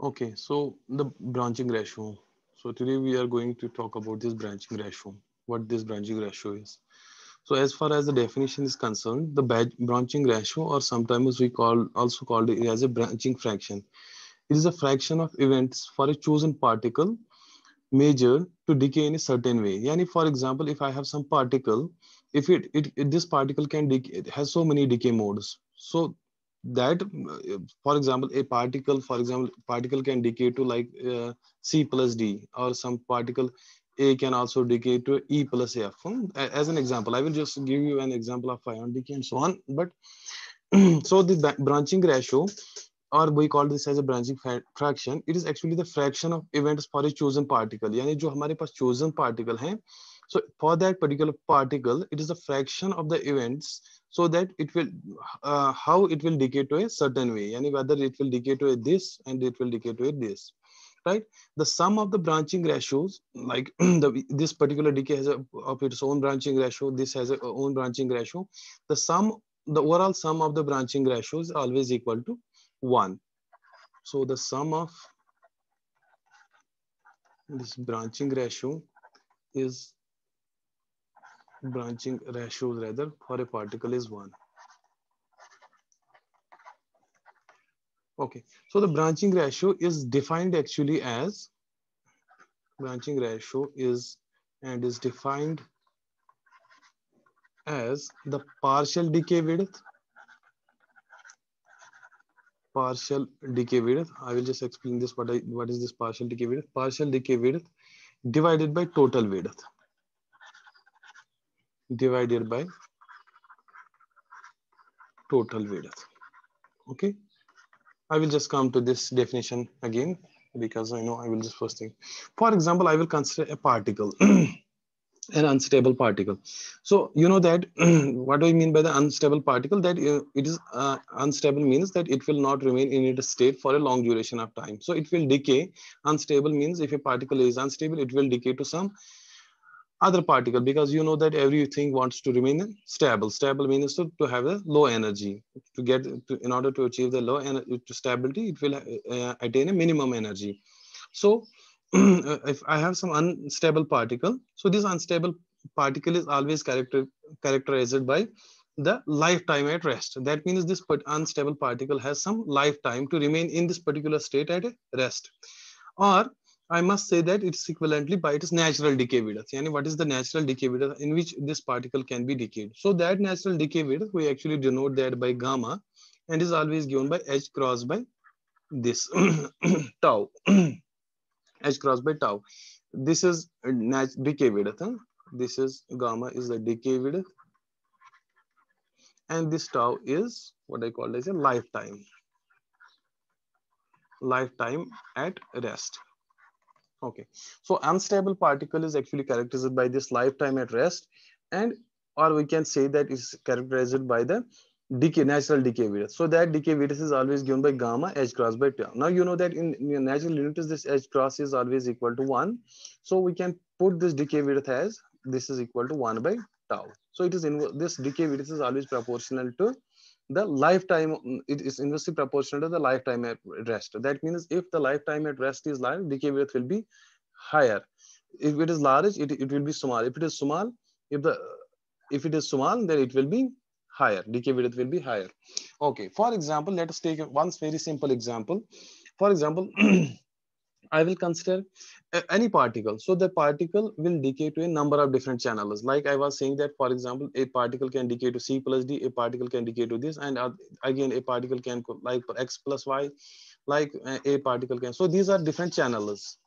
Okay, so the branching ratio. So today we are going to talk about this branching ratio, what this branching ratio is. So as far as the definition is concerned, the branching ratio or sometimes we call also called it as a branching fraction. It is a fraction of events for a chosen particle major to decay in a certain way. Yani for example, if I have some particle, if it, it, it this particle can decay, it has so many decay modes. So that for example a particle for example particle can decay to like uh, c plus d or some particle a can also decay to e plus f hmm? as an example i will just give you an example of ion decay and so on but so the branching ratio or we call this as a branching fraction it is actually the fraction of events for a chosen particle yani jo hamare paas chosen particle hain So for that particular particle, it is a fraction of the events so that it will, uh, how it will decay to a certain way, and whether it will decay to a this and it will decay to a this, right? The sum of the branching ratios, like the, this particular decay has a, of its own branching ratio, this has a own branching ratio. The sum, the overall sum of the branching ratios always equal to one. So the sum of this branching ratio is branching ratios rather for a particle is 1. Okay, so the branching ratio is defined actually as branching ratio is and is defined as the partial decay width partial decay width i will just explain this what I, what is this partial decay width partial decay width divided by total width divided by total width. Okay. I will just come to this definition again because I know I will just first thing. For example, I will consider a particle, an unstable particle. So you know that what do I mean by the unstable particle? That uh, it is uh, unstable means that it will not remain in its state for a long duration of time. So it will decay. Unstable means if a particle is unstable, it will decay to some other particle because you know that everything wants to remain stable. Stable means to, to have a low energy. To get to, in order to achieve the low energy stability, it will uh, attain a minimum energy. So if I have some unstable particle, so this unstable particle is always character, characterized by the lifetime at rest. That means this unstable particle has some lifetime to remain in this particular state at rest. Or I must say that it's equivalently by its natural decay width. Yani what is the natural decay width in which this particle can be decayed? So that natural decay width, we actually denote that by gamma and is always given by h cross by this tau, h cross by tau. This is decay width. Huh? This is gamma is the decay width. And this tau is what I call as a lifetime. Lifetime at rest. Okay, so unstable particle is actually characterized by this lifetime at rest and or we can say that is characterized by the decay, natural decay variance. So that decay variance is always given by gamma h cross by tau. Now you know that in, in natural units, this h cross is always equal to one. So we can put this decay variance as this is equal to one by tau. So it is in this decay variance is always proportional to the lifetime mm, it is inversely proportional to the lifetime at rest that means if the lifetime at rest is large decay width will be higher if it is large it, it will be small if it is small if the if it is small then it will be higher decay width will be higher okay for example let us take one very simple example for example I will consider uh, any particle. So the particle will decay to a number of different channels. Like I was saying that, for example, a particle can decay to C plus D, a particle can decay to this, and uh, again, a particle can like X plus Y, like uh, a particle can. So these are different channels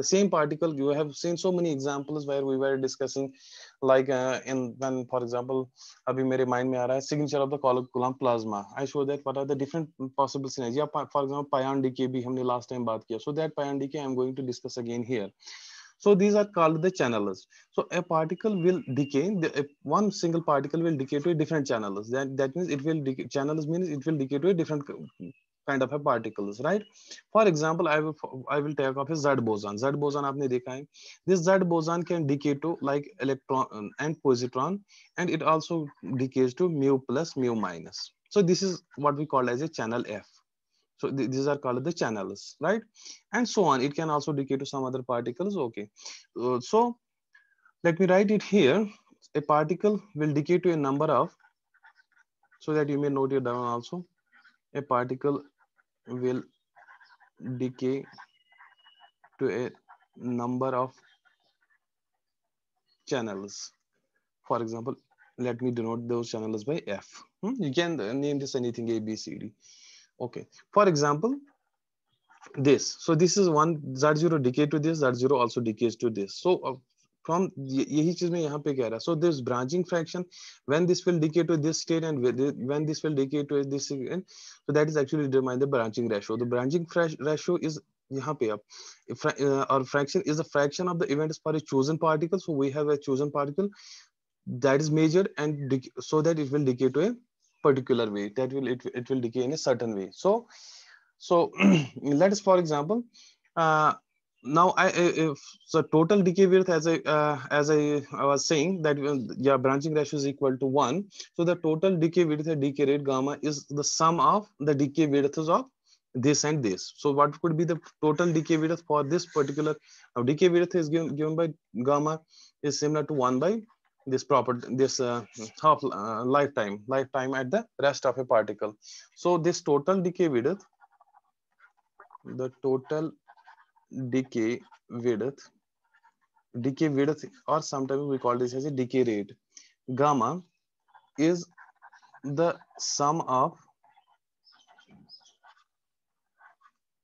the same particle you have seen so many examples where we were discussing like uh, in when for example abhi mere mind mein aa raha hai signature of the column plasma i show that what are the different possible synergy for example pion decay bhi humne last time baat kiya so that pion decay i am going to discuss again here so these are called the channelers. So a particle will decay. The, one single particle will decay to a different channelers. That that means it will Channelers means it will decay to a different kind of a particles, right? For example, I will I will take of a Z boson. Z boson you have seen. This Z boson can decay to like electron um, and positron, and it also decays to mu plus mu minus. So this is what we call as a channel F. So th these are called the channels, right? And so on. It can also decay to some other particles. Okay. Uh, so let me write it here. A particle will decay to a number of so that you may note it down also. A particle will decay to a number of channels. For example, let me denote those channels by F. Hmm? You can name this anything A, B, C, D. Okay. For example, this. So this is one Z0 decay to this, Z0 also decays to this. So uh, from yahi cheez main yahan pe keh raha so this branching fraction when this will decay to this state and when this will decay to this so that is actually determine the branching ratio the branching ratio is yahan pe up uh, or fraction is a fraction of the events for a chosen particle so we have a chosen particle that is major and so that it will decay to a particular way that will it, it will decay in a certain way so so let us for example uh now I, if the so total decay width as I, uh, as I, I, was saying that uh, yeah branching ratio is equal to one so the total decay width and decay rate gamma is the sum of the decay widths of this and this so what could be the total decay width for this particular now uh, decay width is given, given by gamma is similar to one by this property this uh, half uh, lifetime lifetime at the rest of a particle so this total decay width the total decay width decay width or sometimes we call this as a decay rate gamma is the sum of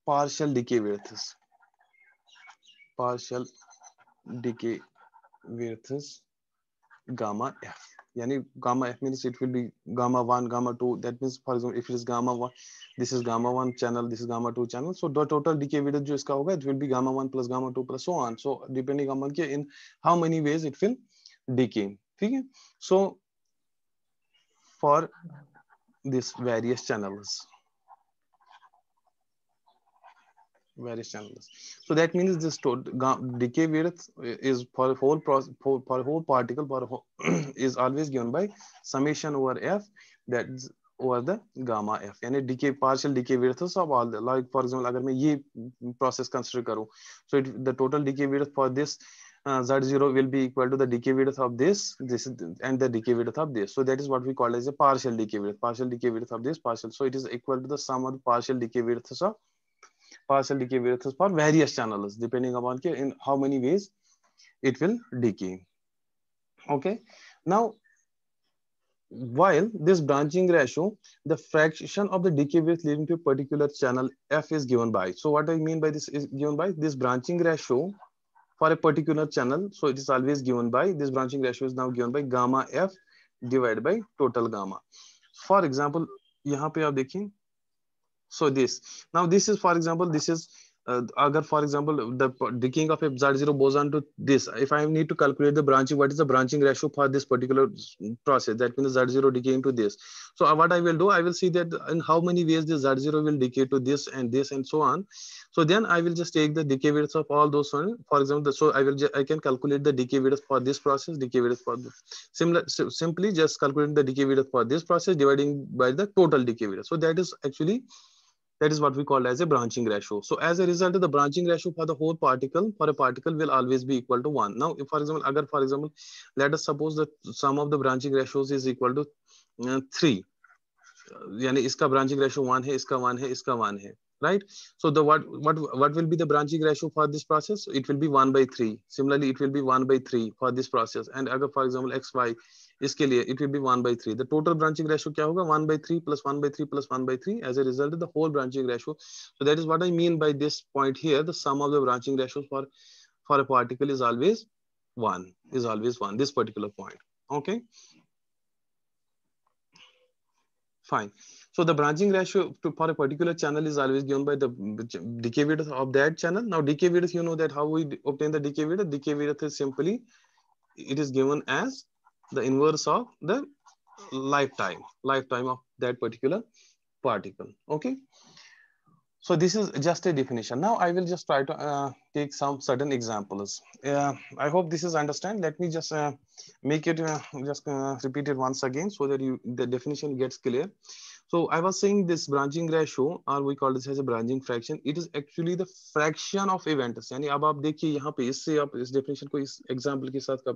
partial decay widths partial decay widths gamma f yani gamma f means it will be gamma 1 gamma 2 that means for example if it is gamma 1 this is gamma 1 channel this is gamma 2 channel so the total decay width jo iska hoga it will be gamma 1 plus gamma 2 plus so on so depending on ke in how many ways it will decay theek hai so for this various channels very channelless. So that means this decay width is for a whole process, for, for a whole particle for whole is always given by summation over f that over the gamma f. And a decay partial decay width of all the like for example अगर मैं ये process consider karu, so it, the total decay width for this uh, z0 will be equal to the decay width of this this and the decay width of this so that is what we call as a partial decay width partial decay width of this partial so it is equal to the sum of the partial decay widths of partial decay with for various channels depending upon ke in how many ways it will decay. Okay. Now, while this branching ratio, the fraction of the decay width leading to a particular channel F is given by. So what I mean by this is given by this branching ratio for a particular channel. So it is always given by this branching ratio is now given by gamma F divided by total gamma. For example, yahan pe aap dekhiye so this now this is for example this is uh, for example the decaying of z 0 goes on to this if i need to calculate the branching what is the branching ratio for this particular mm, process that means z0 decaying to this so uh, what i will do i will see that in how many ways this z0 will decay to this and this and so on so then i will just take the decay widths of all those one for example so i will i can calculate the decay widths for this process decay widths for this. similar so simply just calculating the decay width for this process dividing by the total decay width so that is actually that is what we call as a branching ratio. So as a result, the branching ratio for the whole particle for a particle will always be equal to one. Now, if for example, agar for example, let us suppose that sum of the branching ratios is equal to uh, three. यानी इसका branching ratio one है, इसका one है, इसका one है. right so the what what what will be the branching ratio for this process it will be 1 by 3 similarly it will be 1 by 3 for this process and agar for example xy इसके लिए it will be one by three the total branching ratio क्या होगा one by three plus one by three plus one by three as a result the whole branching ratio so that is what I mean by this point here the sum of the branching ratio for for a particle is always one is always one this particular point okay fine so the branching ratio to, for a particular channel is always given by the decay width of that channel now decay width you know that how we obtain the decay width decay width is simply it is given as the inverse of the lifetime, lifetime of that particular particle, okay? So this is just a definition. Now I will just try to uh, take some certain examples. Uh, I hope this is understand. Let me just uh, make it, uh, just uh, repeat it once again so that you the definition gets clear. So I was saying this branching ratio or we call this as a branching fraction. It is actually the fraction of events. यानी अब आप देखिए यहाँ पे इससे आप इस definition को इस example के साथ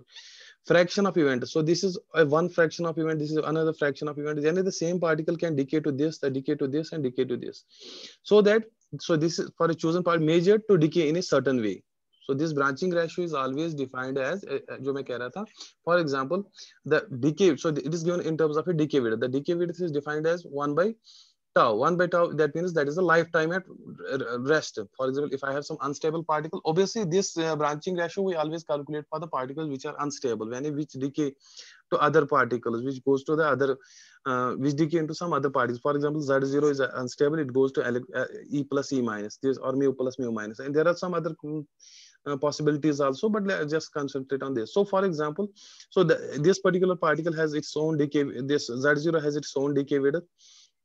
fraction of event. So this is a one fraction of event. This is another fraction of event. Generally, the same particle can decay to this, the decay to this, and decay to this. So that so this is for a chosen part measured to decay in a certain way. So this branching ratio is always defined as eh, eh, जो मैं कह रहा था. For example, the decay. So it is given in terms of a decay width. The decay width is defined as one by tau 1 by tau that means that is a lifetime at rest for example if i have some unstable particle obviously this uh, branching ratio we always calculate for the particles which are unstable when which decay to other particles which goes to the other uh, which decay into some other particles for example z0 is uh, unstable it goes to L, uh, e plus e minus this or mu plus mu minus and there are some other mm, uh, possibilities also but let's just concentrate on this so for example so the, this particular particle has its own decay this z0 has its own decay width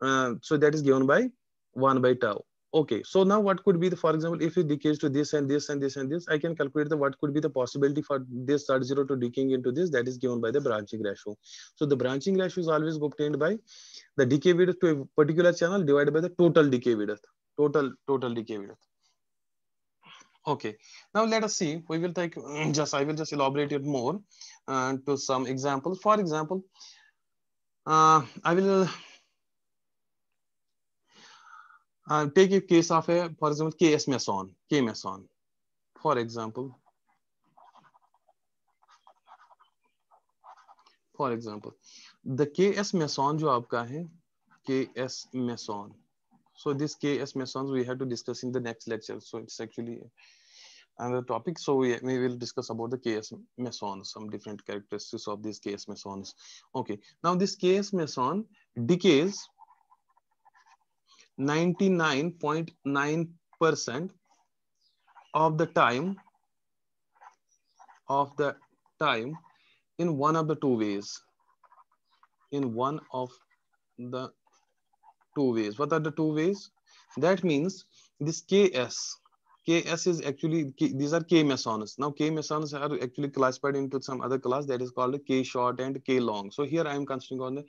uh, so that is given by 1 by tau okay so now what could be the for example if it decays to this and this and this and this i can calculate the what could be the possibility for this start zero to decaying into this that is given by the branching ratio so the branching ratio is always obtained by the decay width to a particular channel divided by the total decay width total total decay width okay now let us see we will take just i will just elaborate it more uh, to some examples for example uh, i will and take a case of a, for example, KS meson, K meson, for example. for example, the S meson, जो आपका है K S meson. So this के mesons we have to discuss in the next lecture. So it's actually, another topic so we, we will discuss about the ks mesons, some different characteristics of these ks mesons okay now this ks meson decays 99.9% of the time of the time in one of the two ways in one of the two ways what are the two ways that means this ks ks is actually these are k mesons now k mesons are actually classified into some other class that is called k short and k long so here i am concentrating on the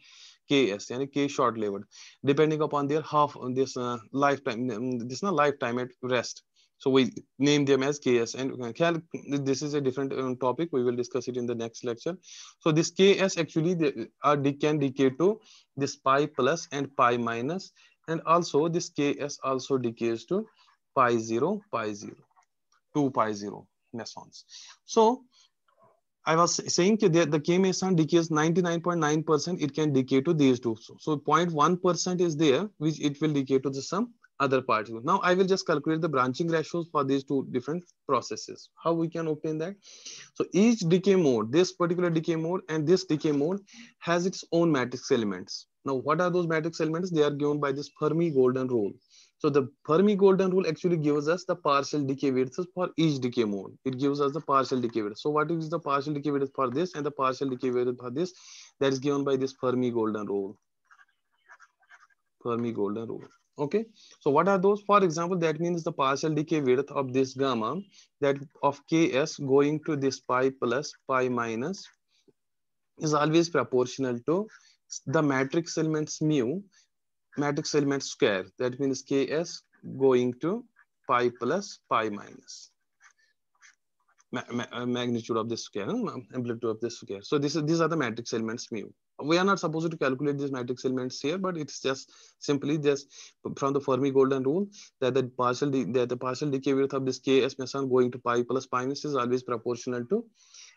ks yani k short lived depending upon their half on this uh, lifetime this na lifetime at rest so we name them as ks and uh, this is a different um, topic we will discuss it in the next lecture so this ks actually they are uh, can decay to this pi plus and pi minus and also this ks also decays to pi 0 pi zero, two pi 0 mesons so I was saying that the K meson decays 99.9%, it can decay to these two. So, so 0.1% is there, which it will decay to the some other particles. Now I will just calculate the branching ratios for these two different processes. How we can obtain that? So each decay mode, this particular decay mode and this decay mode has its own matrix elements. Now what are those matrix elements? They are given by this Fermi golden rule. So the Fermi golden rule actually gives us the partial decay width for each decay mode. It gives us the partial decay width. So what is the partial decay width for this and the partial decay width for this? That is given by this Fermi golden rule. Fermi golden rule. Okay. So what are those? For example, that means the partial decay width of this gamma that of Ks going to this pi plus pi minus is always proportional to the matrix elements mu matrix element square. That means Ks going to pi plus pi minus. Ma ma uh, magnitude of this square, amplitude of this square. So this is, these are the matrix elements mu. We are not supposed to calculate these matrix elements here, but it's just simply just from the Fermi golden rule that the partial that the partial decay width of this Ks meson going to pi plus pi minus is always proportional to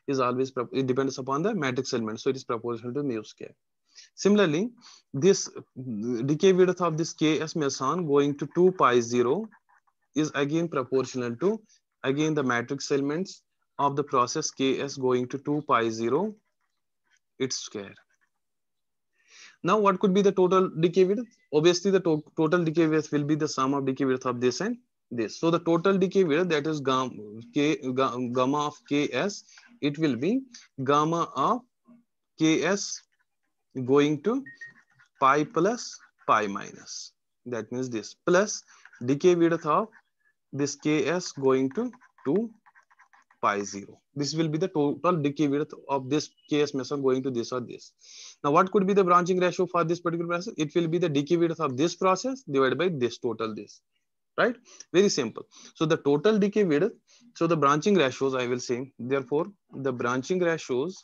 is always it depends upon the matrix element. So it is proportional to mu square. Similarly, this decay width of this Ks meson going to 2 pi 0 is again proportional to again the matrix elements of the process Ks going to 2 pi 0 its square. Now, what could be the total decay width? Obviously, the to total decay width will be the sum of decay width of this and this. So, the total decay width that is gamma, K, gamma of Ks, it will be gamma of Ks going to pi plus pi minus. That means this plus decay width of this ks going to 2 pi 0. This will be the total decay width of this ks meson going to this or this. Now, what could be the branching ratio for this particular process? It will be the decay width of this process divided by this total this, right? Very simple. So, the total decay width, so the branching ratios I will say, therefore, the branching ratios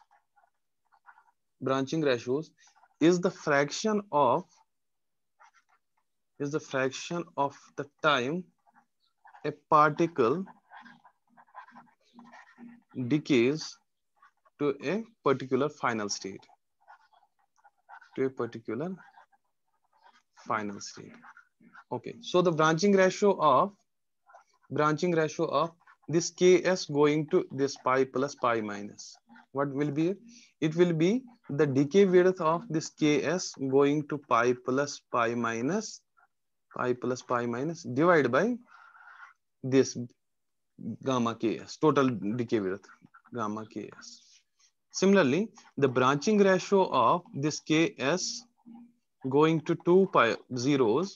branching ratios is the fraction of is the fraction of the time a particle decays to a particular final state to a particular final state okay so the branching ratio of branching ratio of this ks going to this pi plus pi minus what will be it will be the decay width of this ks going to pi plus pi minus pi plus pi minus divided by this gamma ks total decay width gamma ks similarly the branching ratio of this ks going to two pi zeros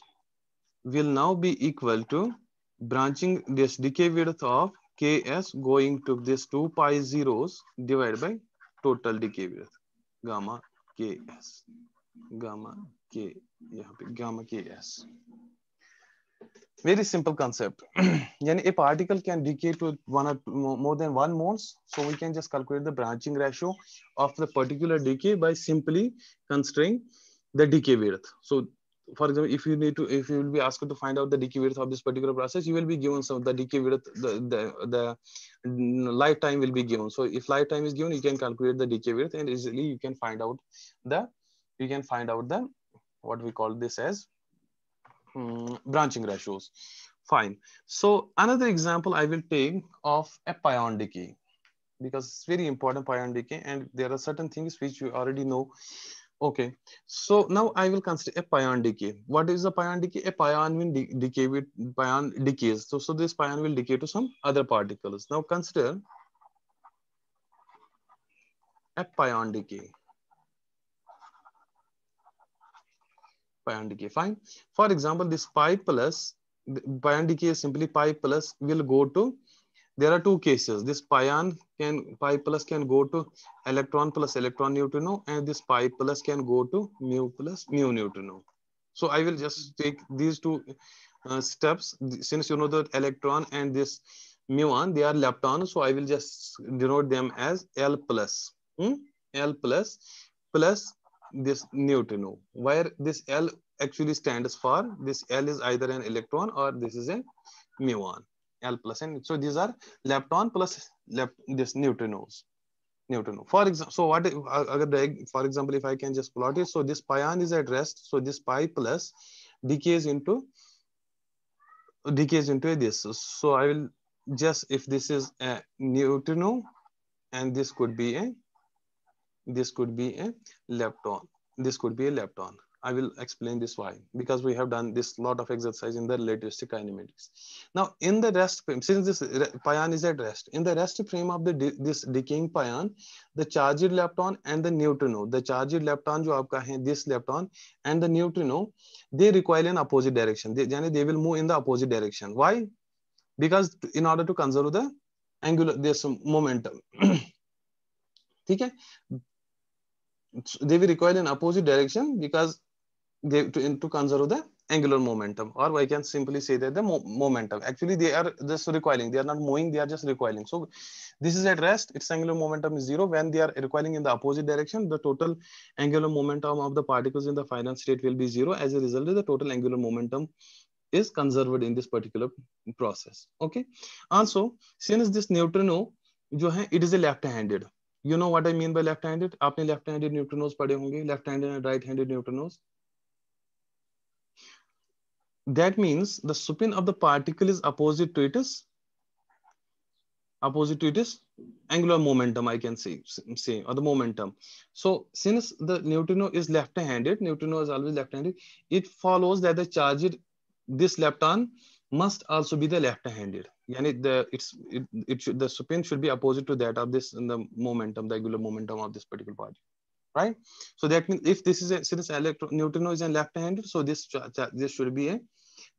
will now be equal to branching this decay width of ks going to this 2 pi zeros divided by total decay width gamma ks gamma k यहाँ gamma ks very simple concept yani a particle can decay to one or two, more than one moles so we can just calculate the branching ratio of the particular decay by simply considering the decay width so for example if you need to if you will be asked to find out the decay width of this particular process you will be given some the decay width the, the the lifetime will be given so if lifetime is given you can calculate the decay width and easily you can find out the you can find out the what we call this as um, branching ratios fine so another example i will take of a pion decay because it's very important pion decay and there are certain things which you already know Okay, so now I will consider a pion decay. What is a pion decay? A pion will de decay with pion decays. So, so this pion will decay to some other particles. Now consider a pion decay. Pion decay, fine. For example, this pi plus, pion decay is simply pi plus will go to there are two cases. This pi on can pi plus can go to electron plus electron neutrino, and this pi plus can go to mu plus mu neutrino. So I will just take these two uh, steps since you know that electron and this muon they are lepton. So I will just denote them as L plus hmm? L plus plus this neutrino, where this L actually stands for this L is either an electron or this is a muon. L plus. n, so these are lepton plus this neutrinos. Neutrino. For example, so what if, uh, for example, if I can just plot it, so this pi ion is at rest. So this pi plus decays into decays into this. So I will just if this is a neutrino and this could be a this could be a lepton. This could be a lepton. I will explain this why, because we have done this lot of exercise in the relativistic kinematics. Now in the rest frame, since this pion is at rest, in the rest frame of the this decaying pion, the charged lepton and the neutrino, the charged lepton you have this lepton and the neutrino, they recoil in opposite direction. They, they will move in the opposite direction. Why? Because in order to conserve the angular, this momentum. Okay, they will recoil in opposite direction because gave to, in, to conserve the angular momentum or I can simply say that the mo momentum actually they are just recoiling they are not moving they are just recoiling so this is at rest its angular momentum is zero when they are recoiling in the opposite direction the total angular momentum of the particles in the final state will be zero as a result the total angular momentum is conserved in this particular process okay also since this neutrino jo hai it is a left handed you know what i mean by left handed aapne left handed neutrinos padhe honge left handed and right handed neutrinos That means the spin of the particle is opposite to its opposite to it is angular momentum i can say say or the momentum so since the neutrino is left-handed neutrino is always left-handed it follows that the charge this lepton must also be the left-handed yani the it's it, it should, the spin should be opposite to that of this the momentum the angular momentum of this particular body right so that means if this is a since electron neutrino is a left-handed so this this should be a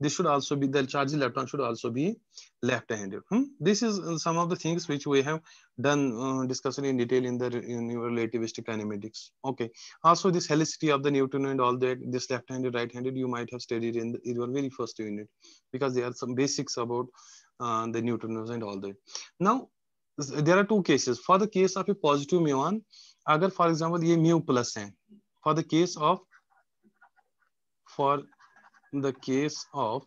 this should also be the charge electron should also be left-handed. Hmm? This is uh, some of the things which we have done uh, discussing in detail in the in relativistic kinematics. Okay. Also, this helicity of the neutron and all that, this left-handed, right-handed, you might have studied in, the, in your very first unit because there are some basics about uh, the Newtons and all that. Now, there are two cases. For the case of a positive muon, agar for example ये mu plus है, for the case of for the case of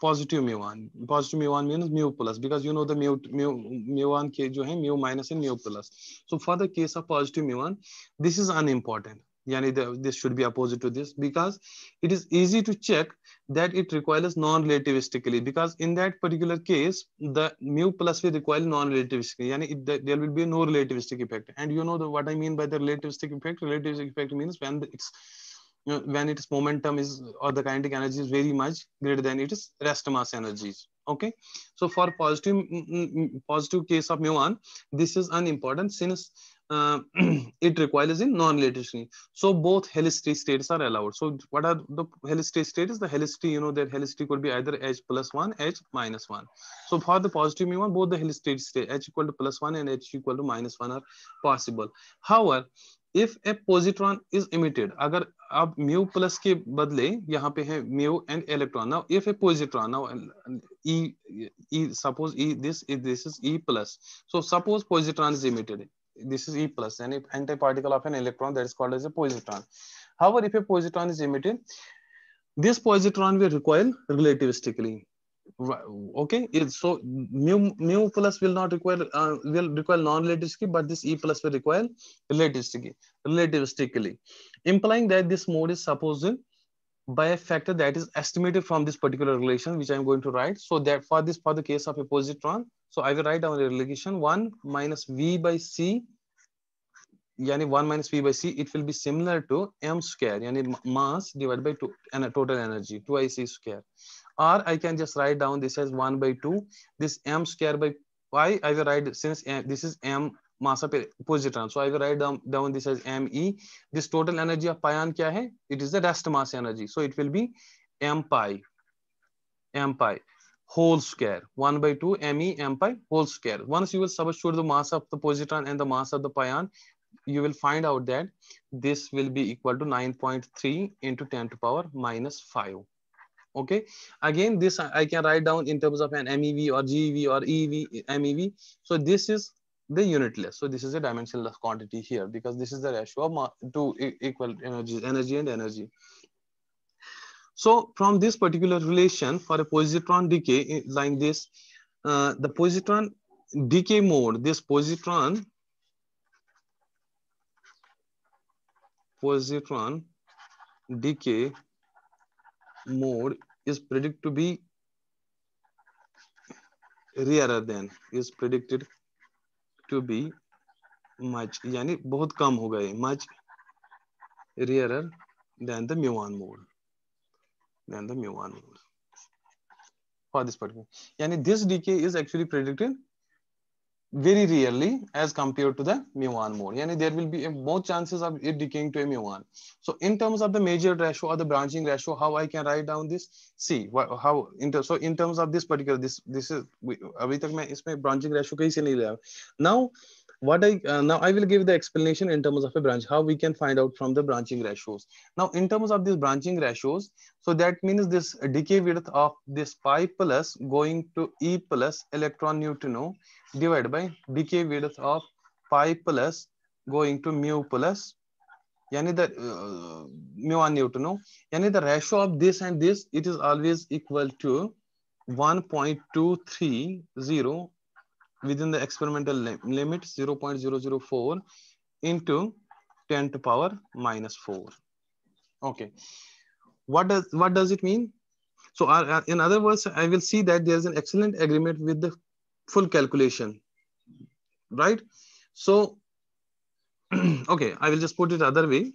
positive mu1. Positive mu1 means mu plus because you know the mu mu mu1 case, which is mu minus and mu plus. So for the case of positive mu1, this is unimportant. Yani this should be opposite to this because it is easy to check that it requires non-relativistically because in that particular case the mu plus will require non-relativistically yani there will be no relativistic effect and you know what i mean by the relativistic effect relativistic effect means when it's you know, when its momentum is or the kinetic energy is very much greater than its rest mass energies okay so for positive mm, mm, mm, positive case of muon this is unimportant since uh, it requires in non-relativity so both helicity states are allowed so what are the helicity states the helicity you know that helicity could be either h plus 1 h minus 1 so for the positive muon both the helicity state h equal to plus 1 and h equal to minus 1 are possible however if a positron is emitted agar अब mu plus के बदले यहाँ पे है mu and electron now if a positron now E E suppose E this this is E plus so suppose positron is emitted this is E plus, and if antiparticle of an electron that is called as a positron. However, if a positron is emitted, this positron will recoil relativistically. okay so mu mu plus will not require uh, will require non relativistic but this e plus will require relativistic, relativistically implying that this mode is supposed by a factor that is estimated from this particular relation which i'm going to write so that for this for the case of a positron so i will write down the relation 1 minus v by c yani 1 minus v by c it will be similar to m square yani mass divided by two, and a total energy 2ic square or I can just write down this as 1 by 2. This m square by pi, I will write since m, this is m of per positron. So I will write down, down this as me. This total energy of pion kya hai? It is the rest mass energy. So it will be m pi, m pi whole square 1 by 2 me m pi whole square once you will substitute the mass of the positron and the mass of the pion you will find out that this will be equal to 9.3 into 10 to power minus 5 okay again this i can write down in terms of an mev or gev or ev mev so this is the unitless so this is a dimensionless quantity here because this is the ratio of two equal energies energy and energy so from this particular relation for a positron decay eh, like this uh, the positron decay mode this positron positron decay mode is predicted to be rarer than is predicted to be much yani bahut kam ho gaye much rarer than the muon mode than the muon mode for this particular yani this decay is actually predicted very rarely as compared to the mu1 mode. Yani there will be eh, more chances of it decaying to a mu1. So in terms of the major ratio or the branching ratio, how I can write down this? See, how in terms so in terms of this particular this this is अभी तक मैं इसमें branching ratio कहीं से नहीं लिया. Now what I uh, now I will give the explanation in terms of a branch how we can find out from the branching ratios. Now in terms of these branching ratios, so that means this decay width of this pi plus going to e plus electron neutrino divided by decay width of pi plus going to mu plus yani the uh, mu and newton no yani the ratio of this and this it is always equal to 1.230 within the experimental li limit 0.004 into 10 to power minus 4 okay what does what does it mean so uh, uh, in other words i will see that there is an excellent agreement with the full calculation right? So, okay, I will just put it other way.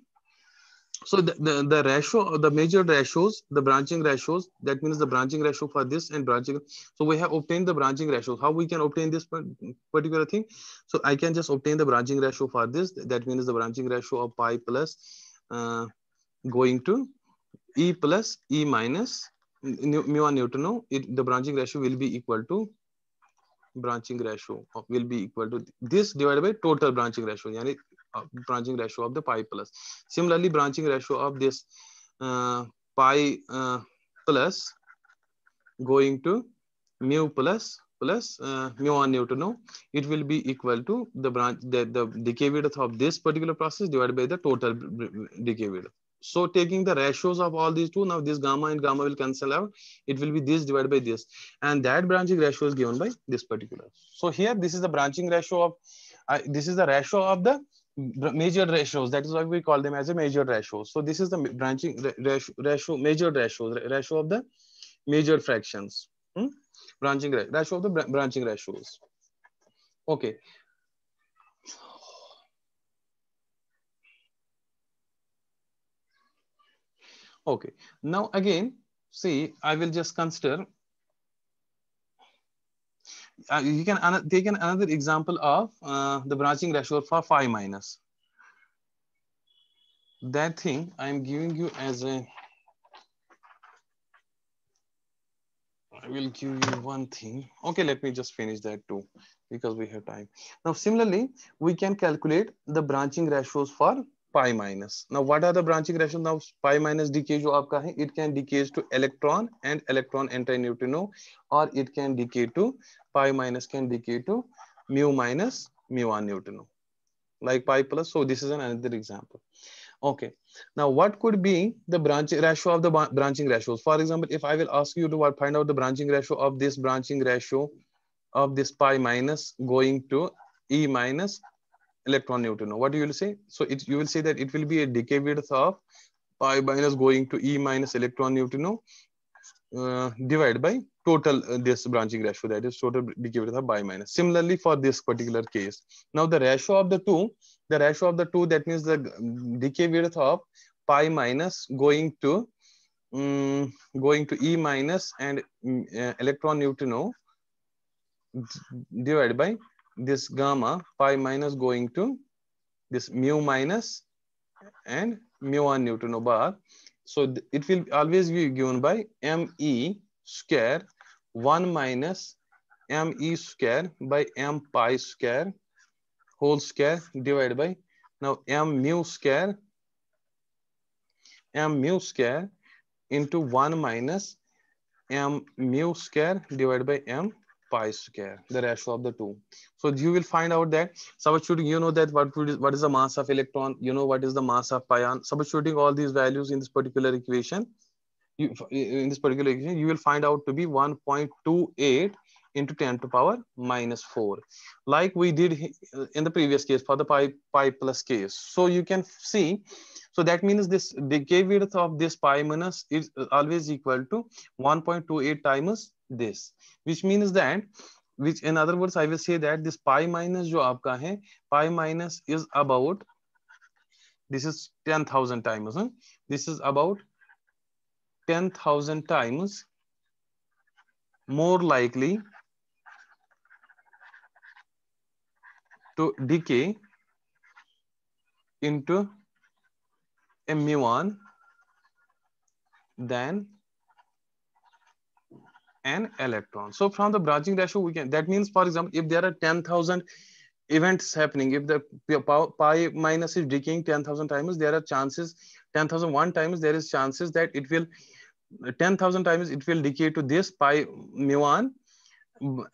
So the, the, the ratio, the major ratios, the branching ratios, that means the branching ratio for this and branching. So we have obtained the branching ratio. How we can obtain this particular thing? So I can just obtain the branching ratio for this. That means the branching ratio of pi plus uh, going to E plus E minus mu, mu Newton. It, the branching ratio will be equal to branching ratio will be equal to this divided by total branching ratio yani uh, branching ratio of the pi plus similarly branching ratio of this uh, pi uh, plus going to mu plus plus uh, mu on Newton now it will be equal to the branch the, the decay width of this particular process divided by the total uh, decay width so taking the ratios of all these two, now this gamma and gamma will cancel out. It will be this divided by this. And that branching ratio is given by this particular. So here, this is the branching ratio of, uh, this is the ratio of the major ratios. That is why we call them as a major ratio. So this is the branching ratio, ratio major ratio, ratio of the major fractions. Hmm? Branching ratio of the branching ratios. Okay. Okay. Now again, see, I will just consider, uh, you can take an another example of uh, the branching ratio for phi minus. That thing I'm giving you as a, I will give you one thing. Okay, let me just finish that too, because we have time. Now, similarly, we can calculate the branching ratios for pi minus. Now, what are the branching rationale? of pi minus decay जो आपका it can decay to electron and electron antineutrino, or it can decay to pi minus can decay to mu minus mu one neutrino, like pi plus. So this is another example. Okay. Now, what could be the branching ratio of the branching ratios? For example, if I will ask you to find out the branching ratio of this branching ratio of this pi minus going to e minus electron neutrino. What you will see? So it, you will see that it will be a decay width of pi minus going to E minus electron neutrino uh, divided by total uh, this branching ratio that is total decay width of pi minus. Similarly for this particular case. Now the ratio of the two, the ratio of the two that means the mm, decay width of pi minus going to um, going to E minus and mm, uh, electron neutrino divided by this gamma, pi minus going to this mu minus and mu on Newton bar. So it will always be given by me square 1 minus me square by m pi square whole square divided by now m mu square m mu square into 1 minus m mu square divided by m pi square, the ratio of the two. So you will find out that substituting, you know that what, what is the mass of electron, you know what is the mass of pi. on, substituting all these values in this particular equation, you, in this particular equation, you will find out to be 1.28 into 10 to power minus 4 like we did in the previous case for the pi pi plus case so you can see so that means this decay width of this pi minus is always equal to 1.28 times this which means that which in other words i will say that this pi minus jo aapka hai pi minus is about this is 10000 times huh? this is about 10000 times more likely to decay into a muon than an electron. So from the branching ratio, we can, that means, for example, if there are 10,000 events happening, if the pi minus is decaying 10,000 times, there are chances, 10,001 times, there is chances that it will, 10,000 times it will decay to this pi muon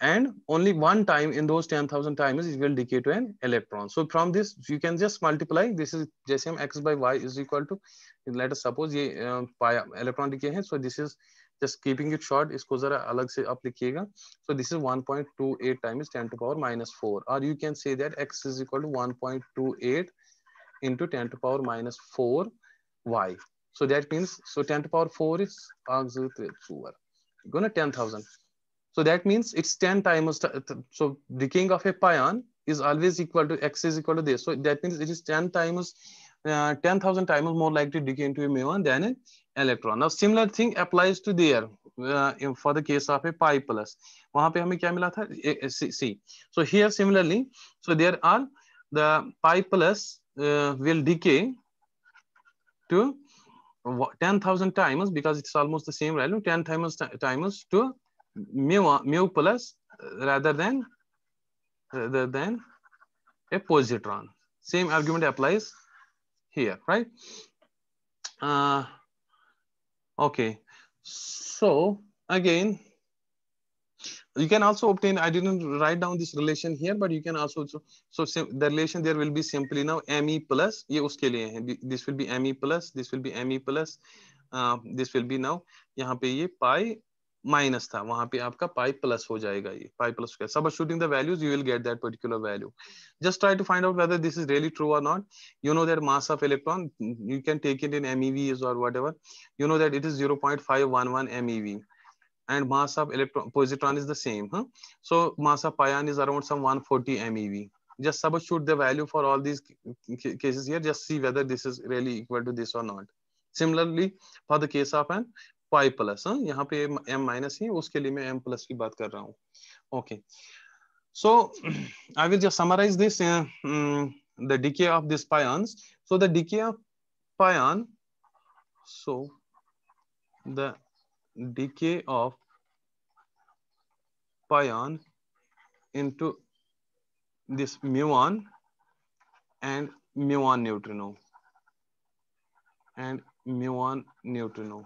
and only one time in those 10,000 times it will decay to an electron. So from this, you can just multiply. This is JCM x by y is equal to, let us suppose ye, uh, pi electron decay. so this is just keeping it short इसको जरा अलग से आप लिखिएगा so this is 1.28 times 10 to times 4. To power minus four और you can say that X is equal to one point two to power minus four Y so that means so 10 to power 4 is going gonna 10000 so that means it's 10 times so decaying of a pion is always equal to x is equal to this so that means it is 10 times uh, 10,000 times more likely to decay into a muon than an electron. Now similar thing applies to there uh, for the case of a pi plus. वहाँ So here similarly, so there are the pi plus uh, will decay to 10,000 times because it's almost the same value 10 times times to mu mu plus uh, rather than rather than a positron. Same argument applies here, right? Uh, okay, so again, you can also obtain, I didn't write down this relation here, but you can also, so, so the relation there will be simply now ME plus, uske liye hai. this will be ME plus, this will be ME plus, uh, this will be now, pi minus था वहां पे आपका pi plus हो जाएगा ये pi plus substituting the values you will get that particular value just try to find out whether this is really true or not you know that mass of electron you can take it in MeVs or whatever you know that it is 0.511 MeV and mass of electron positron is the same huh? so mass of pion is around some 140 MeV just substitute the value for all these cases here just see whether this is really equal to this or not similarly for the case of an pi हाँ, plus यहाँ पे M minus ही उसके लिए मैं M plus की बात कर रहा हूँ okay so I will just summarise this the decay of this pion so the decay of pion so the decay of pion into this muon and muon neutrino and muon neutrino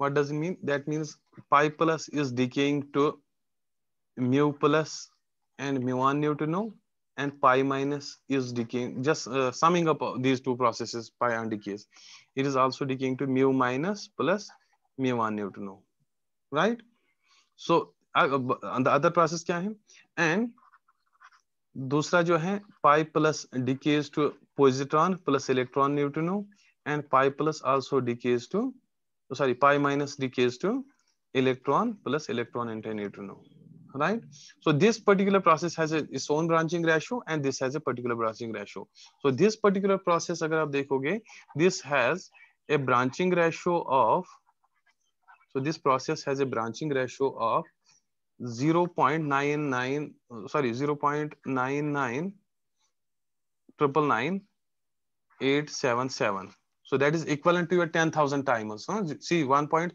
What does it mean? That means pi plus is decaying to mu plus and mu one neutrino and pi minus is decaying. Just uh, summing up uh, these two processes, pi and decays. It is also decaying to mu minus plus mu one neutrino, right? So uh, uh the other process क्या है? And दूसरा जो है pi plus decays to positron plus electron neutrino, and pi plus also decays to. So sorry, pi minus decays to electron plus electron antineutrino, right? So this particular process has a, its own branching ratio and this has a particular branching ratio. So this particular process, agar aap dekhoge, this has a branching ratio of, so this process has a branching ratio of 0.99, sorry, 0.99 triple nine eight seven seven so that is equivalent to your 10,000 times. Huh? See, one point,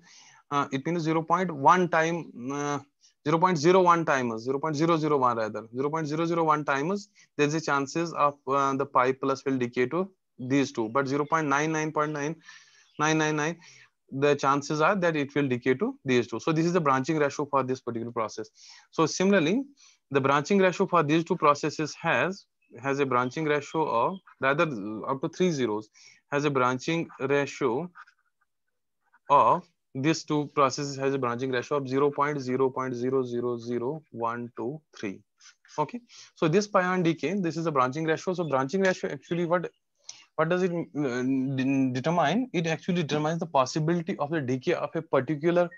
uh, it means 0 0.1 time, uh, 0 0.01 times, 0 0.001 rather, 0 0.001 times, there's a chances of uh, the pi plus will decay to these two, but 0 0.99.9999, the chances are that it will decay to these two. So this is the branching ratio for this particular process. So similarly, the branching ratio for these two processes has has a branching ratio of rather up to three zeros has a branching ratio of these two processes has a branching ratio of 0 0.0000123. Okay, so this pi on decay, this is a branching ratio. So branching ratio actually what what does it uh, determine? It actually determines the possibility of the decay of a particular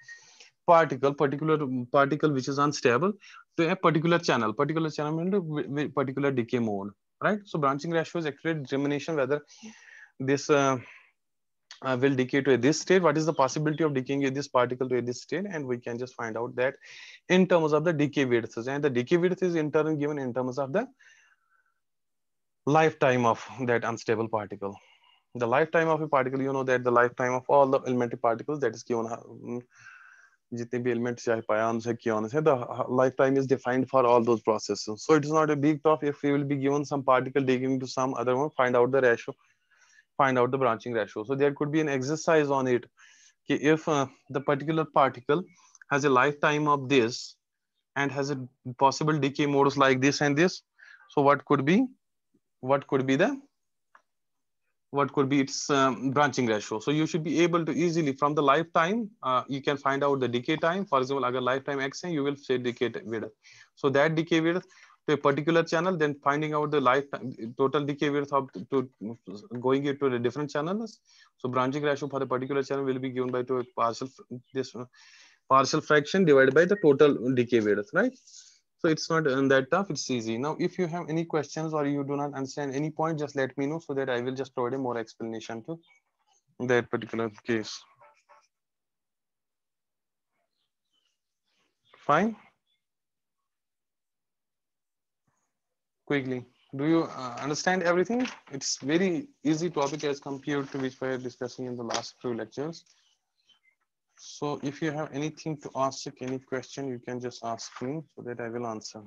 particle, particular particle which is unstable to a particular channel, particular channel into uh, particular decay mode, right? So branching ratio is actually determination whether this uh, uh, will decay to this state. What is the possibility of decaying this particle to this state? And we can just find out that in terms of the decay width. And the decay width is in turn given in terms of the lifetime of that unstable particle. The lifetime of a particle, you know that the lifetime of all the elementary particles that is given jitne uh, bhi mm, elements chahe pions hai kaons hai the uh, lifetime is defined for all those processes so it is not a big tough if we will be given some particle decaying to some other one find out the ratio find out the branching ratio. So there could be an exercise on it. Okay, if uh, the particular particle has a lifetime of this and has a possible decay modes like this and this, so what could be, what could be the, what could be its um, branching ratio? So you should be able to easily from the lifetime, uh, you can find out the decay time. For example, agar lifetime x, you will say decay width. So that decay width to a particular channel, then finding out the lifetime total decay width of to, going into the different channels. So branching ratio for the particular channel will be given by to a partial this partial fraction divided by the total decay width, right? So it's not uh, that tough, it's easy. Now, if you have any questions or you do not understand any point, just let me know so that I will just provide a more explanation to that particular case. Fine. quickly. Do you uh, understand everything? It's very easy topic as compared to which we are discussing in the last two lectures. So if you have anything to ask, any question, you can just ask me so that I will answer.